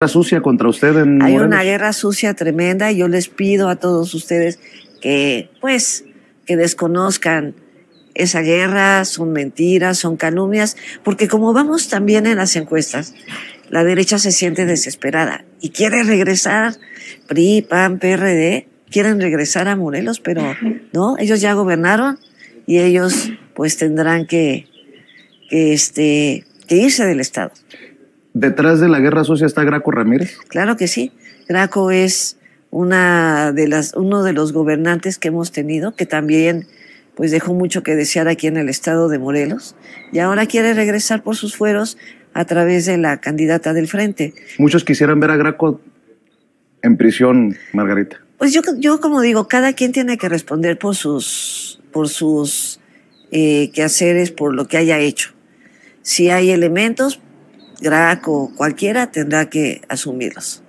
Hay una guerra sucia tremenda y yo les pido a todos ustedes que, pues, que desconozcan esa guerra, son mentiras, son calumnias, porque como vamos también en las encuestas, la derecha se siente desesperada y quiere regresar, PRI, PAN, PRD, quieren regresar a Morelos, pero no, ellos ya gobernaron y ellos pues tendrán este, que irse del Estado. ¿Detrás de la guerra social está Graco Ramírez? Claro que sí. Graco es una de las, uno de los gobernantes que hemos tenido, que también pues dejó mucho que desear aquí en el estado de Morelos, y ahora quiere regresar por sus fueros a través de la candidata del frente. Muchos quisieran ver a Graco en prisión, Margarita. Pues yo, yo como digo, cada quien tiene que responder por sus, por sus eh, quehaceres, por lo que haya hecho. Si hay elementos, Graco, cualquiera tendrá que asumirlos.